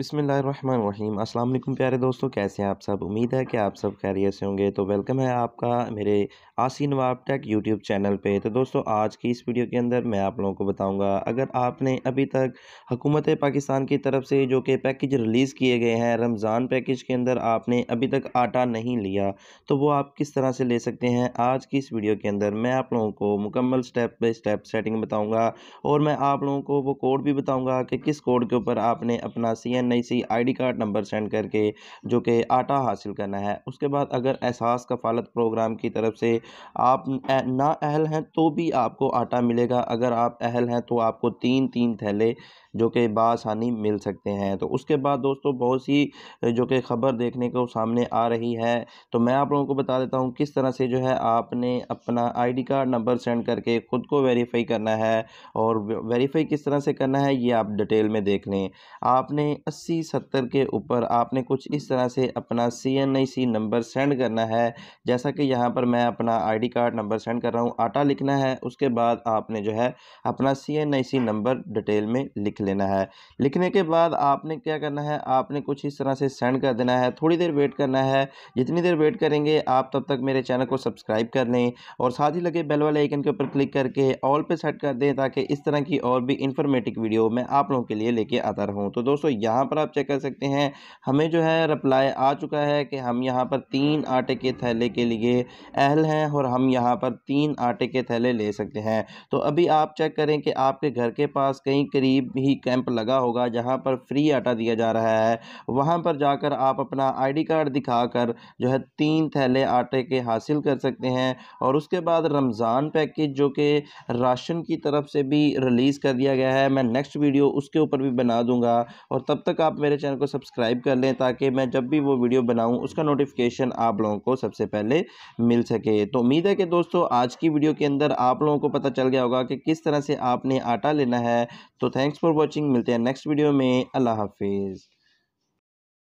बिसमीम अल्लाम प्यारे दोस्तों कैसे हैं आप सब उम्मीद है कि आप सब खैरियत से होंगे तो वेलकम है आपका मेरे आसी नवाब टेक यूट्यूब चैनल पे तो दोस्तों आज की इस वीडियो के अंदर मैं आप लोगों को बताऊंगा अगर आपने अभी तक हुकूमत पाकिस्तान की तरफ से जो कि पैकेज रिलीज़ किए गए हैं रमज़ान पैकेज के अंदर आपने अभी तक आटा नहीं लिया तो वो आप किस तरह से ले सकते हैं आज की इस वीडियो के अंदर मैं आप लोगों को मुकम्मल स्टेप बाई स्टेप सेटिंग बताऊँगा और मैं आप लोगों को वो कोड भी बताऊँगा कि किस कोड के ऊपर आपने अपना सी हैं नई C ID card number send करके जो कि आटा हासिल करना है उसके बाद अगर एहसास कफालत प्रोग्राम की तरफ से आप ना अहल हैं तो भी आपको आटा मिलेगा अगर आप अहल हैं तो आपको तीन तीन थैले जो कि बासानी मिल सकते हैं तो उसके बाद दोस्तों बहुत सी जो कि ख़बर देखने को सामने आ रही है तो मैं आप लोगों को बता देता हूँ किस तरह से जो है आपने अपना आईडी कार्ड नंबर सेंड करके ख़ुद को वेरीफाई करना है और वेरीफाई किस तरह से करना है ये आप डिटेल में देख लें आपने अस्सी सत्तर के ऊपर आपने कुछ इस तरह से अपना C N I C number send करना है जैसा कि यहाँ पर मैं अपना आईडी कार्ड नंबर सेंड कर रहा हूँ आटा लिखना है उसके बाद आपने जो है अपना C N I C number detail में लिख लेना है लिखने के बाद आपने क्या करना है आपने कुछ इस तरह से सेंड कर देना है थोड़ी देर वेट करना है जितनी देर वेट करेंगे आप तब तक मेरे चैनल को सब्सक्राइब कर लें और साथ ही लगे बेल वाले आइकन के ऊपर क्लिक करके ऑल पे सेट कर दें ताकि इस तरह की और भी इन्फॉर्मेटिव वीडियो मैं आप लोगों के लिए लेके आता रहूँ तो दोस्तों यहाँ यहाँ पर आप चेक कर सकते हैं हमें जो है रिप्लाई आ चुका है कि हम यहाँ पर तीन आटे के थैले के लिए अहल हैं और हम यहाँ पर तीन आटे के थैले ले सकते हैं तो अभी आप चेक करें कि आपके घर के पास कहीं करीब ही कैंप लगा होगा जहाँ पर फ्री आटा दिया जा रहा है वहाँ पर जाकर आप अपना आई कार्ड दिखाकर जो है तीन थैले आटे के हासिल कर सकते हैं और उसके बाद रमज़ान पैकेज जो कि राशन की तरफ से भी रिलीज़ कर दिया गया है मैं नेक्स्ट वीडियो उसके ऊपर भी बना दूंगा और तब तक तक आप मेरे चैनल को सब्सक्राइब कर लें ताकि मैं जब भी वो वीडियो बनाऊँ उसका नोटिफिकेशन आप लोगों को सबसे पहले मिल सके तो उम्मीद है कि दोस्तों आज की वीडियो के अंदर आप लोगों को पता चल गया होगा कि किस तरह से आपने आटा लेना है तो थैंक्स फॉर वॉचिंग मिलते हैं नेक्स्ट वीडियो में अल्लाह हाफिज़